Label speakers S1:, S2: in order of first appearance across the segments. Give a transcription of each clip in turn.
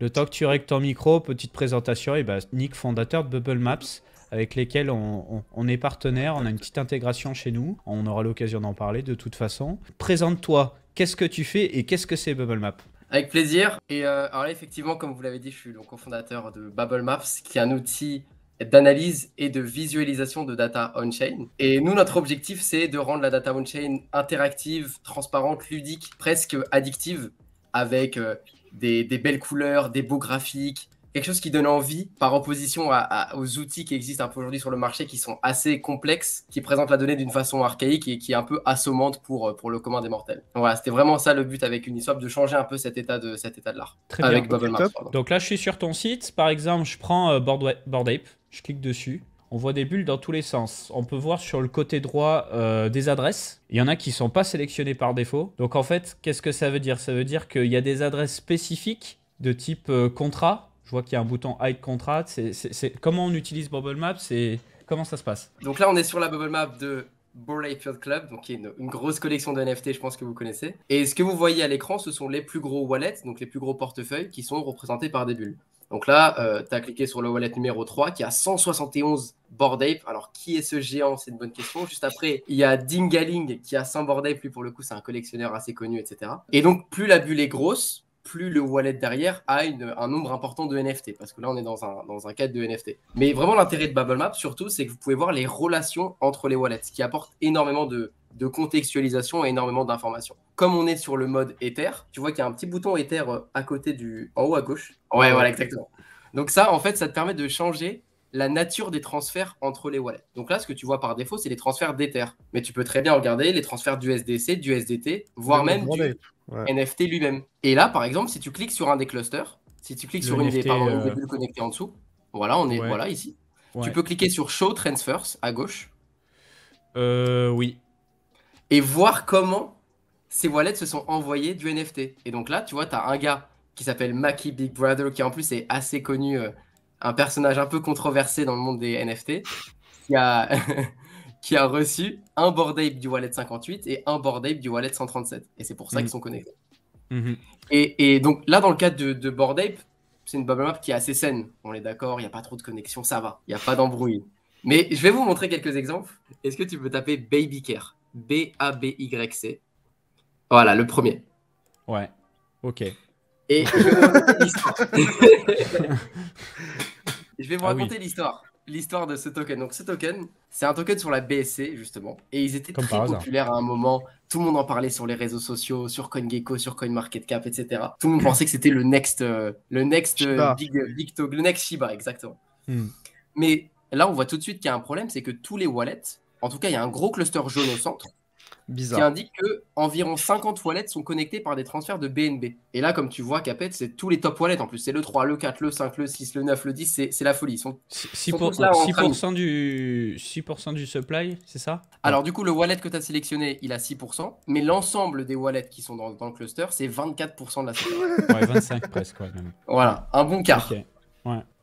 S1: Le temps que tu règles ton micro, petite présentation, et eh bah, ben, Nick, fondateur de Bubble Maps, avec lesquels on, est partenaire, on a une petite intégration chez nous, on aura l'occasion d'en parler de toute façon. Présente-toi, qu'est-ce que tu fais et qu'est-ce que c'est Bubble Maps
S2: avec plaisir. Et euh, alors là, effectivement, comme vous l'avez dit, je suis le cofondateur de Bubble Maps, qui est un outil d'analyse et de visualisation de data on-chain. Et nous, notre objectif, c'est de rendre la data on-chain interactive, transparente, ludique, presque addictive, avec euh, des, belles couleurs, des beaux graphiques, quelque chose qui donne envie par opposition aux outils qui existent un peu aujourd'hui sur le marché qui sont assez complexes, qui présentent la donnée d'une façon archaïque et qui est un peu assommante pour, euh, pour le commun des mortels. voilà, c'était vraiment ça le but avec Uniswap, de changer un peu cet état de, cet état de l'art. Très avec bien.
S1: Donc là, je suis sur ton site, par exemple, je prends euh, je clique dessus on voit des bulles dans tous les sens. On peut voir sur le côté droit euh, des adresses. Il y en a qui ne sont pas sélectionnées par défaut. Donc en fait, qu'est-ce que ça veut dire Ça veut dire qu'il y a des adresses spécifiques de type euh, contrat. Je vois qu'il y a un bouton Hide Contrat. C'est, Comment on utilise Bubble Map C'est Comment ça se passe
S2: Donc là, on est sur la Bubble Map de Bored Club, donc qui est une, une, grosse collection de NFT, je pense que vous connaissez. Et ce que vous voyez à l'écran, ce sont les plus gros wallets, donc les plus gros portefeuilles, qui sont représentés par des bulles. Donc là, euh, tu as cliqué sur le wallet numéro 3 qui a 171 Bored Ape. Alors, qui est ce géant C'est une bonne question. Juste après, il y a Dingaling qui a 100 Bored Ape. Lui, pour le coup, c'est un collectionneur assez connu, etc. Et donc, plus la bulle est grosse, plus le wallet derrière a un nombre important de NFT, parce que là on est dans un, dans cadre de NFT. Mais vraiment l'intérêt de Bubble Map surtout, c'est que vous pouvez voir les relations entre les wallets, ce qui apporte énormément de, de contextualisation et énormément d'informations comme on est sur le mode Ether, tu vois qu'il y a un petit bouton Ether euh, à côté du. en haut à gauche. Ouais, euh, voilà, exactement. Donc, ça, en fait, ça te permet de changer la nature des transferts entre les wallets. Donc là, ce que tu vois par défaut, c'est les transferts d'Ether. Mais tu peux très bien regarder les transferts du SDC, du SDT, voire même du NFT lui-même. Et là, par exemple, si tu cliques sur un des clusters, si tu cliques sur une, des, pardon, euh, en dessous, voilà, on est voilà ici. Tu peux cliquer sur Show Transfers à gauche. Euh, oui. Et voir comment ces wallets se sont envoyés du NFT. Et donc là, tu vois, tu as un gars qui s'appelle Mackie Big Brother, qui en plus est assez connu, euh, un personnage un peu controversé dans le monde des NFT, qui a, qui a reçu un board ape du wallet 58 et un board ape du wallet 137. Et c'est pour ça mhm. qu'ils sont connectés. Mhm. Et, donc là, dans le cadre de, de ape, c'est une bubble map qui est assez saine. On est d'accord, il n'y a pas trop de connexion, ça va, il n'y a pas d'embrouille. Mais je vais vous montrer quelques exemples. Est-ce que tu peux taper Baby Care B-A-B-Y-C voilà, le premier. Ouais, ok. Et je vais vous ah raconter l'histoire. l'histoire. de ce token. Donc, ce token, c'est un token sur la BSC, justement. Et ils étaient très populaires à un moment. Tout le monde en parlait sur les réseaux sociaux, sur CoinGecko, sur CoinMarketCap, etc. Tout le monde pensait que c'était le next, euh, le next euh, big, euh, le next Shiba, exactement. Hmm. Mais là, on voit tout de suite qu'il y a un problème, c'est que tous les wallets, en tout cas, il y a un gros cluster jaune au centre qui indique que environ 50 wallets sont connectés par des transferts de BNB. Et là, comme tu vois, Capet, c'est tous les top wallets en plus. C'est le 3, le 4, le 5, le 6, le 9, le 10. C'est la folie. sont, 6,
S1: du, 6% du supply, c'est ça Alors,
S2: du coup, le wallet que tu as sélectionné, il a 6%. Mais l'ensemble des wallets qui sont dans, le cluster, c'est 24% de la supply. ouais, 25 presque. même. Voilà, un bon quart.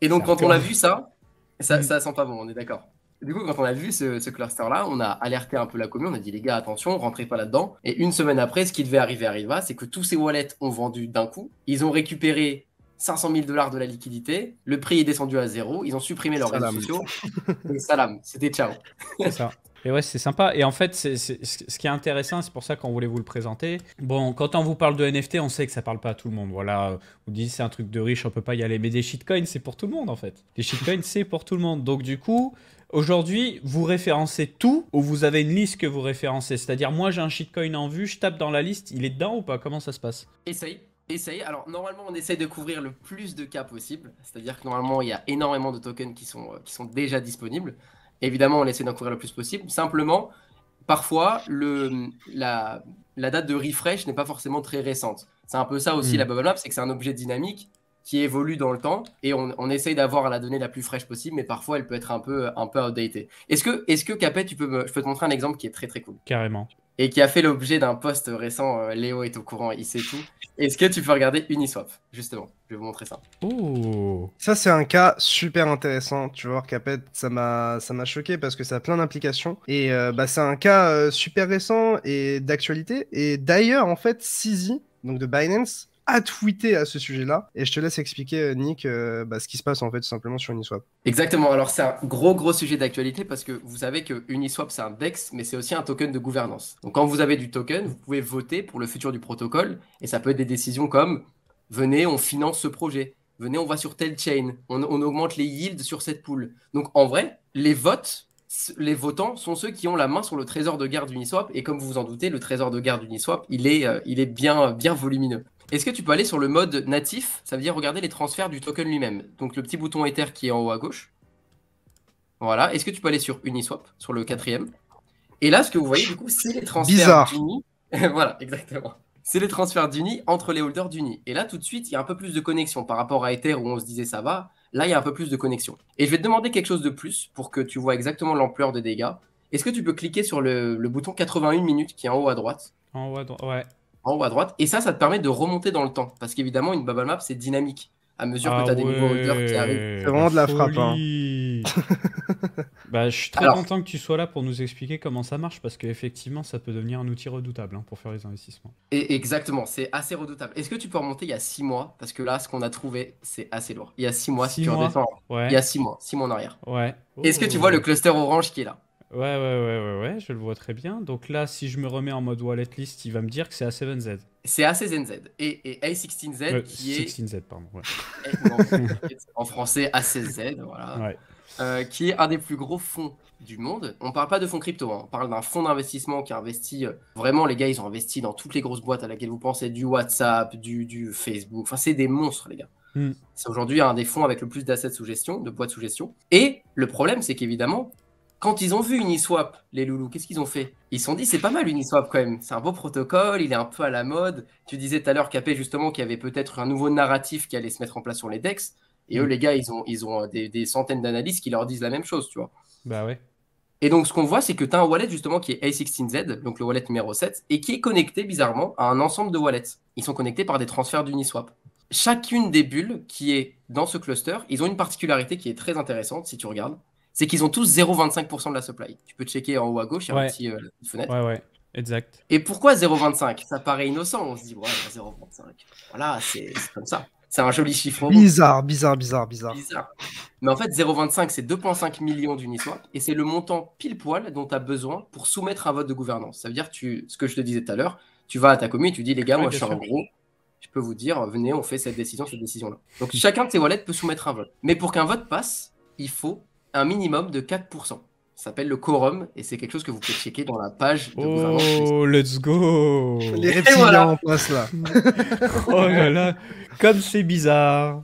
S2: Et donc, quand on l'a vu, ça, ça, ça sent pas bon, on est d'accord. Du coup, quand on a vu ce, cluster-là, on a alerté un peu la commune, on a dit les gars, attention, rentrez pas là-dedans. Et une semaine après, ce qui devait arriver arriva, c'est que tous ces wallets ont vendu d'un coup. Ils ont récupéré 500 000 dollars de la liquidité, le prix est descendu à zéro, ils ont supprimé leurs réseaux sociaux. salam, c'était ciao. C'est ça.
S1: Et ouais, c'est sympa. Et en fait, c'est, ce qui est intéressant, c'est pour ça qu'on voulait vous le présenter. Bon, quand on vous parle de NFT, on sait que ça parle pas à tout le monde. Voilà, vous dit c'est un truc de riche, on peut pas y aller. Mais des shitcoins, c'est pour tout le monde en fait. Des shitcoins, c'est pour tout le monde. Donc du coup, Aujourd'hui, vous référencez tout ou vous avez une liste que vous référencez C'est-à-dire, moi j'ai un shitcoin en vue, je tape dans la liste, il est dedans ou pas Comment ça se passe
S2: Essaye. Essaye. Alors, normalement, on essaye de couvrir le plus de cas possible. C'est-à-dire que normalement, il y a énormément de tokens qui sont, euh, qui sont déjà disponibles. Évidemment, on essaie d'en couvrir le plus possible. Simplement, parfois, la, date de refresh n'est pas forcément très récente. C'est un peu ça aussi hmm. la bubble map, c'est que c'est un objet dynamique qui évolue dans le temps et on, on essaye d'avoir la donnée la plus fraîche possible, mais parfois elle peut être un peu, un peu outdated. Est-ce que, est que Capet, tu peux je peux te montrer un exemple qui est très très cool Carrément. Et qui a fait l'objet d'un post récent, euh, Léo est au courant, il sait tout. Est-ce que tu peux regarder Uniswap Justement, je vais vous montrer ça.
S3: Oh. Ça, c'est un cas super intéressant. Tu vois, Capet, ça m'a choqué parce que ça a plein d'implications. Et euh, bah, c'est un cas euh, super récent et d'actualité. Et d'ailleurs, en fait, CZ, donc de Binance, à tweeter à ce sujet-là. Et je te laisse expliquer, euh, Nick, euh, bah, ce qui se passe en fait simplement sur Uniswap. Exactement. Alors, c'est un gros,
S2: gros sujet d'actualité parce que vous savez que Uniswap, c'est un DEX, mais c'est aussi un token de gouvernance. Donc, quand vous avez du token, vous pouvez voter pour le futur du protocole et ça peut être des décisions comme venez, on finance ce projet. Venez, on va sur telle chain. On, augmente les yields sur cette poule Donc, en vrai, les votes les votants sont ceux qui ont la main sur le trésor de garde d'Uniswap Et comme vous vous en doutez, le trésor de garde d'Uniswap il est, euh, il est bien, bien volumineux. Est-ce que tu peux aller sur le mode natif Ça veut dire regarder les transferts du token lui-même. Donc le petit bouton Ether qui est en haut à gauche. Voilà. Est-ce que tu peux aller sur Uniswap, sur le quatrième Et là, ce que vous voyez, du coup, c'est les transferts d'Uni. voilà, exactement. C'est les transferts d'Uni entre les holders d'Uni. Et là, tout de suite, il y a un peu plus de connexion par rapport à Ether où on se disait ça va. Là, il y a un peu plus de connexion. Et je vais te demander quelque chose de plus pour que tu vois exactement l'ampleur des dégâts. Est-ce que tu peux cliquer sur le, le bouton 81 minutes qui est en haut à droite En haut à droite, ouais en haut à droite. Et ça, ça te permet de remonter dans le temps. Parce qu'évidemment, une bubble map, c'est dynamique. À mesure que ah tu as des nouveaux routeurs qui arrivent. C'est vraiment de la frappe. Hein. Bah, je suis très content
S1: que tu sois là pour nous expliquer comment ça marche. Parce qu'effectivement, ça peut devenir un outil redoutable hein, pour faire les investissements.
S2: Et exactement, c'est assez redoutable. Est-ce que tu peux remonter il y a 6 mois Parce que là, ce qu'on a trouvé, c'est assez lourd. Il y a 6 mois, si tu redescends. Il y a 6 mois, 6 mois en arrière. Ouais. Est-ce que tu vois oh. le cluster orange qui est là
S1: Ouais, ouais, ouais, ouais, ouais, je le vois très bien. Donc là, si je me remets en mode wallet list, il va me dire que c'est A7Z.
S2: C'est a 7 z et, A16Z euh, est... qui 16Z, pardon. Eh, en français, A16Z, voilà. Euh, qui est un des plus gros fonds du monde. On parle pas de fonds crypto, hein. on parle d'un fonds d'investissement qui investit. Euh, vraiment, les gars, ils ont investi dans toutes les grosses boîtes à laquelle vous pensez, du WhatsApp, du, Facebook. Enfin, c'est des monstres, les gars. Hmm. C'est aujourd'hui un des fonds avec le plus d'assets sous gestion, de boîtes sous gestion. Et le problème, c'est qu'évidemment, quand ils ont vu Uniswap, les loulous, qu'est-ce qu'ils ont fait Ils se sont dit, c'est pas mal Uniswap quand même, c'est un beau protocole, il est un peu à la mode. Tu disais tout à l'heure, Capé, justement, qu'il y avait peut-être un nouveau narratif qui allait se mettre en place sur les DEX. Et eux, mm. les gars, ils ont, ils ont euh, des, centaines d'analyses qui leur disent la même chose, tu vois. Bah oui. Et donc, ce qu'on voit, c'est que tu as un wallet justement qui est A16Z, donc le wallet numéro 7, et qui est connecté bizarrement à un ensemble de wallets. Ils sont connectés par des transferts d'Uniswap. Chacune des bulles qui est dans ce cluster, ils ont une particularité qui est très intéressante si tu regardes c'est qu'ils ont tous 0,25% de la supply. Tu peux checker en haut à gauche, il y a une petite euh, fenêtre. Ouais,
S1: ouais, exact.
S2: Et pourquoi 0,25 Ça paraît innocent, on se dit, ouais, 0,25. Voilà, c'est comme ça. C'est un joli chiffre. Bizarre,
S3: bizarre, bizarre, bizarre,
S2: Mais en fait, 0,25, c'est 2,5 millions d'Uniswap et c'est le montant pile poil dont tu as besoin pour soumettre un vote de gouvernance. Ça veut dire, tu, ce que je te disais tout à l'heure, tu vas à ta commune, tu dis, les gars, moi je suis en gros, je peux vous dire, venez, on fait cette décision, cette décision-là. Donc chacun de ces wallets peut soumettre un vote. Mais pour qu'un vote passe, il faut un minimum de 4%. Ça s'appelle le quorum et c'est quelque chose que vous pouvez checker dans la page Oh,
S1: let's go Les là Oh là là Comme c'est bizarre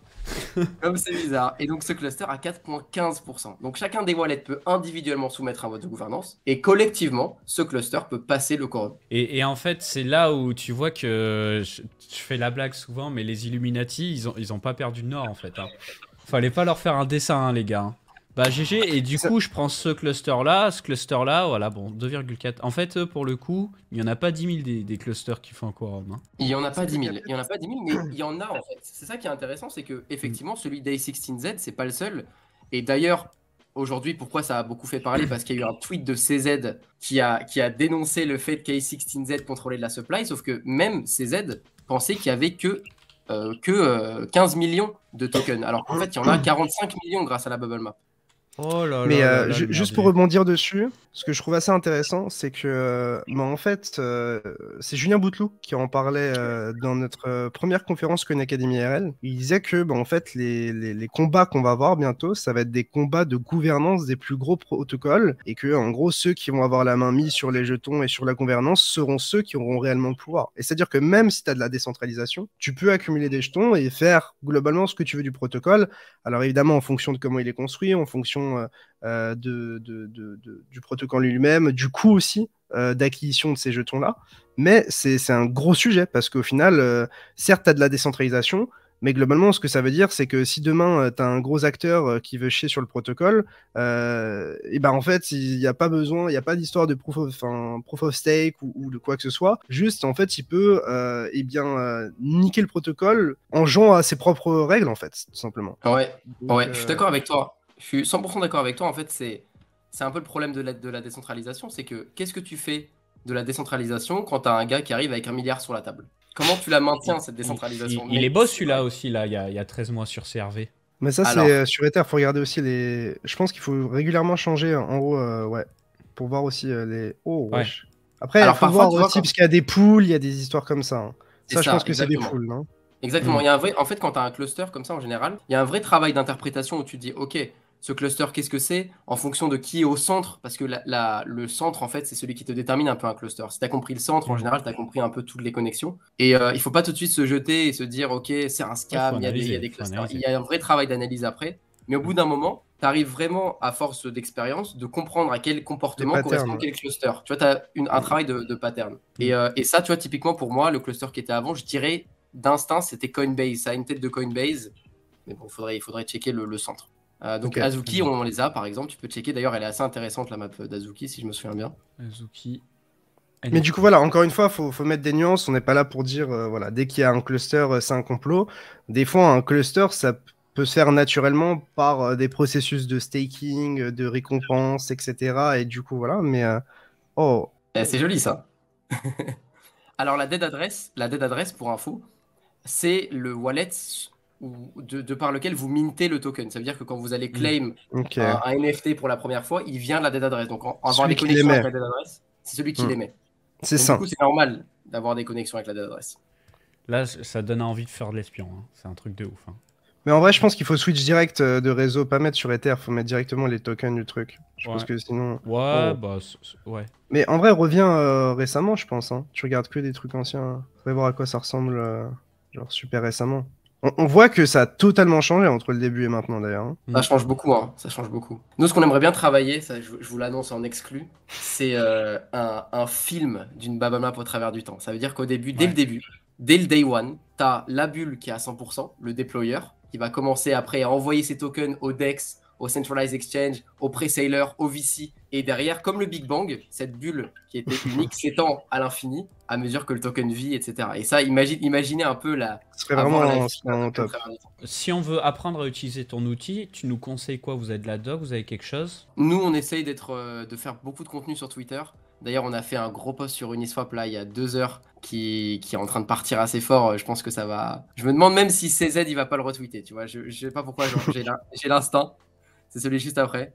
S2: Comme c'est bizarre. Et donc ce cluster a 4,15%. Donc chacun des wallets peut individuellement soumettre un vote de gouvernance et collectivement, ce cluster peut passer le quorum. Et, en fait, c'est
S1: là où tu vois que je, fais la blague souvent, mais les Illuminati, ils n'ont ils ont pas perdu le nord en fait. Hein. Fallait pas leur faire un dessin, hein, les gars. Hein. Bah GG, et du coup je prends ce cluster-là, ce cluster-là, voilà, bon, 2,4. En fait, pour le coup, il n'y en a pas 10 000 des, clusters qui font un quorum. Hein. Il n'y en a pas 10 000,
S2: il en a pas mais il y en a en fait. C'est ça qui est intéressant, c'est que effectivement mm. celui d'A16Z, c'est pas le seul. Et d'ailleurs, aujourd'hui, pourquoi ça a beaucoup fait parler Parce qu'il y a eu un tweet de CZ qui a, qui a dénoncé le fait qu'A16Z contrôlait de la supply, sauf que même CZ pensait qu'il n'y avait que euh, que 15 euh, millions de tokens, alors qu'en fait, il y en a 45 millions grâce à la bubble map. Oh là Mais euh, juste
S1: pour
S3: rebondir dessus, ce que je trouve assez intéressant, c'est que, euh, bah, en fait, euh, c'est Julien Bouteloup qui en parlait dans notre première conférence Cone Academy RL. Il disait que, bah, en fait, les, les, les combats qu'on va avoir bientôt, ça va être des combats de gouvernance des plus gros protocoles et que, en gros, ceux qui vont avoir la main mise sur les jetons et sur la gouvernance seront ceux qui auront réellement le pouvoir. Et c'est-à-dire que même si tu as de la décentralisation, tu peux accumuler des jetons et faire globalement ce que tu veux du protocole. Alors évidemment, en fonction de comment il est construit, en fonction euh, euh, de, du protocole lui-même, du coût aussi euh, d'acquisition de ces jetons-là. Mais c'est un gros sujet parce qu'au final, certes, tu as de la décentralisation, mais globalement, ce que ça veut dire, c'est que si demain, tu as un gros acteur qui veut chier sur le protocole, et ben en fait, il n'y a pas besoin, il n'y a pas d'histoire de proof of, stake ou, de quoi que ce soit. Juste, en fait, il peut et eh bien, niquer le protocole en jouant à ses propres règles, en fait, tout simplement. Ouais, ouais je suis d'accord avec
S2: toi je suis 100% d'accord avec toi. En fait, c'est un peu le problème de la, de la décentralisation. C'est que qu'est-ce que tu fais de la décentralisation quand tu un gars qui arrive avec un milliard sur la table Comment tu la maintiens, cette décentralisation Il, est
S1: beau celui-là aussi, là, il y, a, 13 mois sur CRV. Mais ça, c'est
S3: sur Ether, il faut regarder aussi les. Je pense qu'il faut régulièrement changer hein, en haut, euh, ouais, pour voir aussi euh, les. Oh, wesh. Après, il faut voir aussi, parce qu'il y a des poules, il y a des histoires comme ça. Hein. Ça, je pense que c'est des poules, non
S2: Exactement. Mm. Il y a un vrai... En fait, quand tu as un cluster comme ça, en général, il y a un vrai travail d'interprétation où tu dis, OK, ce cluster, qu'est-ce que c'est En fonction de qui est au centre, parce que le centre, en fait, c'est celui qui te détermine un peu un cluster. Si tu as compris le centre, en général, tu as compris un peu toutes les connexions. Et euh, il faut pas tout de suite se jeter et se dire, OK, c'est un scam, il y, a des clusters. Il y a un vrai travail d'analyse après. Mais au bout d'un moment, tu arrives vraiment, à force d'expérience, de comprendre à quel comportement correspond quel cluster. Tu vois, tu as un travail de, pattern. Mm. Euh, et, ça, tu vois, typiquement pour moi, le cluster qui était avant, je dirais d'instinct, c'était Coinbase. Ça a une tête de Coinbase. Mais bon, faudrait, il faudrait checker le centre. Euh, donc Azuki, on, les a par exemple. Tu peux checker. D'ailleurs, elle est assez intéressante la map d'Azuki, si je me souviens bien. Azuki.
S3: Mais du coup, voilà, encore une fois, faut, faut mettre des nuances. On n'est pas là pour dire, euh, voilà, dès qu'il y a un cluster, euh, c'est un complot. Des fois, un cluster, ça peut se faire naturellement par des processus de staking, de récompense, etc. Et du coup, voilà. Mais oh, eh, c'est joli ça.
S2: Alors la dead address, la dead address pour info, c'est le wallet de, par lequel vous mintez le token. Ça veut dire que quand vous allez mm. claim euh, un, NFT pour la première fois, il vient de la date d'adresse Donc, en, avoir des connexions avec la date d'adresse c'est celui qui les mm. l'émet. C'est ça. Du coup, c'est normal d'avoir des connexions avec la date d'adresse
S1: Là, ça donne envie de faire de l'espion. Hein. C'est un truc de ouf. Hein.
S3: Mais en vrai, je pense qu'il faut switch direct euh, de réseau, pas mettre sur Ether, faut mettre directement les tokens du truc. Je pense que sinon. Ouais, oh. bah, ouais. Mais en vrai, revient euh, récemment, je pense. Hein. Tu regardes que des trucs anciens. Faudrait voir à quoi ça ressemble, genre super récemment. On, voit que ça a totalement changé entre le début et maintenant d'ailleurs. Hein. Ça change
S2: beaucoup, hein. ça change beaucoup. Nous, ce qu'on aimerait bien travailler, ça, je, vous l'annonce en exclu, c'est euh, un, film d'une Babamap au travers du temps. Ça veut dire qu'au début, dès le début, dès le day one, tu as la bulle qui est à 100%, le déployeur qui va commencer après à envoyer ses tokens au DEX, au Centralized Exchange, au pre au VC, et derrière, comme le Big Bang, cette bulle qui était unique s'étend à l'infini à mesure que le token vit, etc. Et ça, imagine, imaginez un peu la. Ce serait vraiment
S1: top. Si on veut apprendre à utiliser ton outil, tu nous conseilles quoi Vous êtes de la doc Vous avez quelque chose
S2: Nous, on essaye d'être, euh, de faire beaucoup de contenu sur Twitter. D'ailleurs, on a fait un gros post sur Uniswap là il y a deux heures qui, est en train de partir assez fort. Euh, je pense que ça va. Je me demande même si CZ il va pas le retweeter. Tu vois, je, ne sais pas pourquoi. J'ai l'instinct. C'est celui juste après.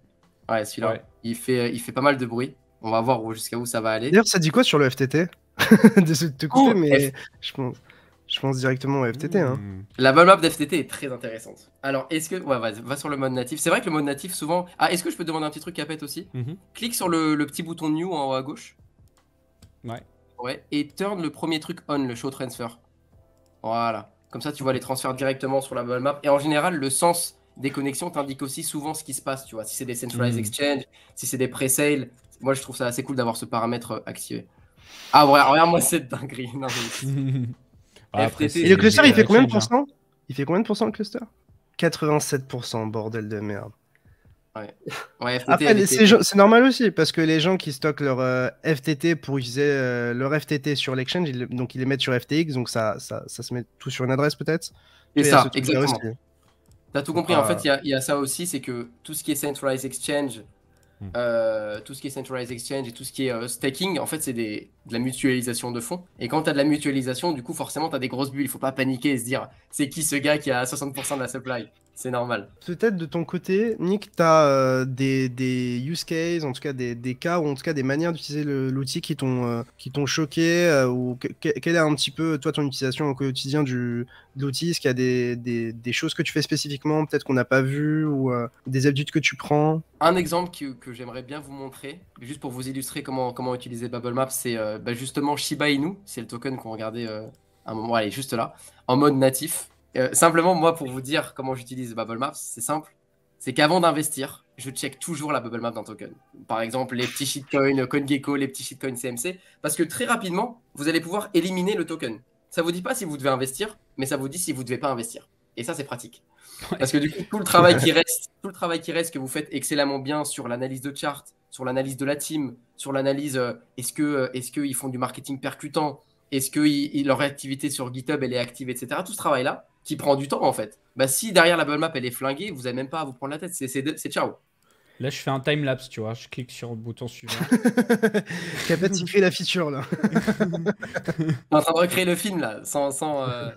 S2: Ouais, celui-là. Il, fait, il fait pas mal de bruit. On va voir jusqu'à où ça va aller.
S3: D'ailleurs, ça dit quoi sur le FTT de te couper, oh, mais je, pense, directement au FTT. Hein. Hmm.
S2: La bonne map d'FTT est très intéressante. Alors, est-ce que. Ouais, va, va, sur le mode natif. C'est vrai que le mode natif, souvent. Ah, est-ce que je peux demander un petit truc Capette aussi mhm. Clique sur le, petit bouton New en haut à gauche. Ouais. Ouais, et turn le premier truc on, le show transfer. Voilà. Comme ça, tu vois les transferts directement sur la bonne map. Et en général, le sens des connexions t'indiquent aussi souvent ce qui se passe, tu vois. Si c'est des centralized hmm. exchanges, exchange, si c'est des pre moi je trouve ça assez cool d'avoir ce paramètre euh, activé. Ah ouais, regarde-moi cette dinguerie. Ah, Et le cluster, hein. il fait combien de pourcents
S3: Il fait combien de le cluster 87%, bordel de merde.
S2: Ouais. ouais c'est
S3: normal aussi parce que les gens qui stockent leur euh, FTT pour utiliser euh, leur FTT sur l'exchange, donc ils les mettent sur FTX, donc ça, ça, se met tout sur une adresse peut-être. Et, ça, exactement. T'as tout compris. En fait,
S2: il y, a ça aussi, c'est que tout ce qui est centralized exchange, hmm. euh, tout ce qui est centralized exchange et tout ce qui est euh, staking, en fait, c'est de la mutualisation de fonds. Et quand t'as de la mutualisation, du coup, forcément, t'as des grosses bulles. Il faut pas paniquer et se dire, c'est qui ce gars qui a 60% de la supply c'est normal.
S3: Peut-être de ton côté, Nick, tu as euh, des, use cases, en tout cas des, des, cas ou en tout cas des manières d'utiliser l'outil qui t'ont euh, choqué euh, ou quelle est un petit peu toi ton utilisation au quotidien du, de l'outil Est-ce qu'il y a des, des, choses que tu fais spécifiquement, peut-être qu'on n'a pas vu ou des habitudes que tu prends
S2: Un exemple que, j'aimerais bien vous montrer, juste pour vous illustrer comment, comment utiliser Bubble Map, c'est bah, justement Shiba Inu, c'est le token qu'on regardait à un moment, est juste là, en mode natif. Euh, simplement, moi, pour vous dire comment j'utilise Bubble Maps, c'est simple. C'est qu'avant d'investir, je check toujours la Bubble Map d'un token. Par exemple, les petits shitcoins CoinGecko, les petits shitcoins CMC. Parce que très rapidement, vous allez pouvoir éliminer le token. Ça vous dit pas si vous devez investir, mais ça vous dit si vous ne devez pas investir. Et ça, c'est pratique. Parce que du coup, tout le travail qui reste, tout le travail qui reste que vous faites excellemment bien sur l'analyse de chart, sur l'analyse de la team, sur l'analyse euh, est-ce que euh, est-ce qu'ils font du marketing percutant, est-ce que leur activité sur GitHub elle est active, etc. Tout ce travail là, qui prend du temps en fait. Bah, si derrière la bubble map elle est flinguée, vous n'avez même pas à vous prendre la tête, c'est ciao.
S1: Là, je fais un time lapse, tu vois, je clique
S3: sur le bouton suivant. T'as tu fais la feature là. on
S2: est en train de recréer le film là, sans. sans euh.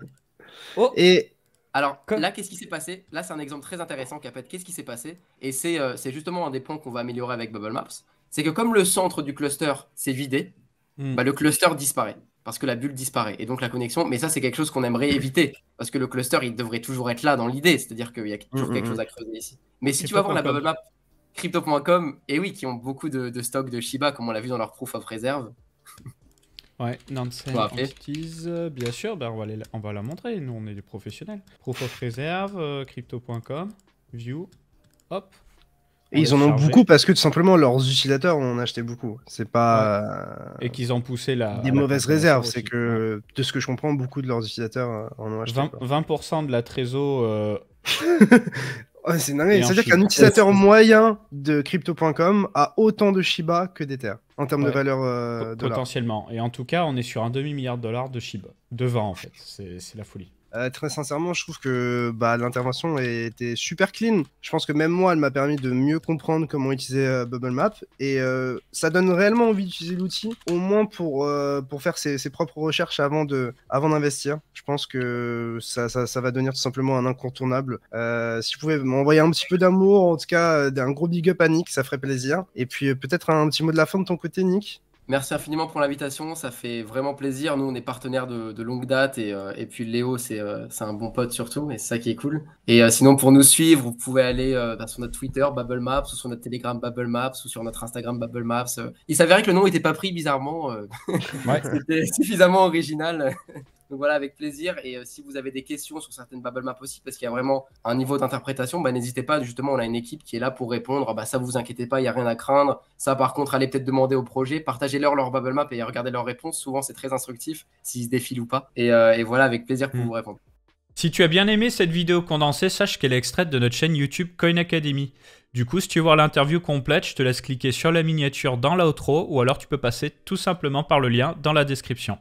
S2: oh Et. Alors là, qu'est-ce qui s'est passé Là, c'est un exemple très intéressant, Capet. Qu'est-ce qui s'est passé Et euh, c'est justement un des points qu'on va améliorer avec Bubble Maps. C'est que comme le centre du cluster s'est vidé, hmm. bah, le cluster disparaît parce que la bulle disparaît et donc la connexion. Mais ça, c'est quelque chose qu'on aimerait éviter parce que le cluster, il devrait toujours être là dans l'idée, c'est-à-dire qu'il y a toujours mm, quelque mm, chose mm. à creuser ici. Mais si tu vas voir la bubble map crypto.com, et oui, qui ont beaucoup de, stocks de Shiba, comme on l'a vu dans leur proof of reserve.
S1: Ouais, non Entities, bien sûr, ben on, va la montrer, nous on est des professionnels. Proof of Reserve, euh, crypto.com, view, hop,
S3: et ils en ont beaucoup parce que tout simplement leurs utilisateurs en ont acheté beaucoup. C'est pas. Euh, Et qu'ils ont poussé la. Des mauvaises réserves. C'est que, de ce que je comprends, beaucoup de leurs utilisateurs euh, en ont acheté. 20, de la trésor. Euh, c'est dingue. C'est-à-dire qu'un utilisateur moyen de crypto.com a autant de Shiba que d'Ether en termes de valeur.
S1: Potentiellement. Et en tout cas, on est sur un demi-milliard de dollars de Shiba. De 20 en fait. C'est la folie.
S3: Euh, très sincèrement, je trouve que bah, l'intervention était super clean. Je pense que même moi, elle m'a permis de mieux comprendre comment utiliser euh, Bubble Map. Et euh, ça donne réellement envie d'utiliser l'outil, au moins pour, pour faire ses, propres recherches avant d'investir. Avant je pense que ça, va devenir tout simplement un incontournable. si vous pouvez m'envoyer un petit peu d'amour, en tout cas, un gros big up à Nick, ça ferait plaisir. Et puis peut-être un petit mot de la fin de ton côté, Nick.
S2: Merci infiniment pour l'invitation, ça fait vraiment plaisir. Nous, on est partenaires de, longue date et, euh, puis Léo, euh, c'est un bon pote surtout et c'est ça qui est cool. Et euh, sinon, pour nous suivre, vous pouvez aller bah, sur notre Twitter Bubble Maps ou sur notre Telegram Bubble Maps ou sur notre Instagram Bubble Maps. Il s'avérait que le nom n'était pas pris bizarrement. C'était suffisamment original. Donc voilà, avec plaisir. Et euh, si vous avez des questions sur certaines bubble maps aussi, parce qu'il y a vraiment un niveau d'interprétation, bah, n'hésitez pas. Justement, on a une équipe qui est là pour répondre. Ah bah, ça, vous inquiétez pas, il n'y a rien à craindre. Ça, par contre, allez peut-être demander au projet, partagez-leur leur bubble map et regardez leurs réponses. Souvent, c'est très instructif s'ils se défilent ou pas. Et, euh, voilà, avec plaisir pour mm. vous répondre.
S1: Si tu as bien aimé cette vidéo condensée, sache qu'elle est extraite de notre chaîne YouTube Coin Academy. Du coup, si tu veux voir l'interview complète, je te laisse cliquer sur la miniature dans l'outro ou alors tu peux passer tout simplement par le lien dans la description.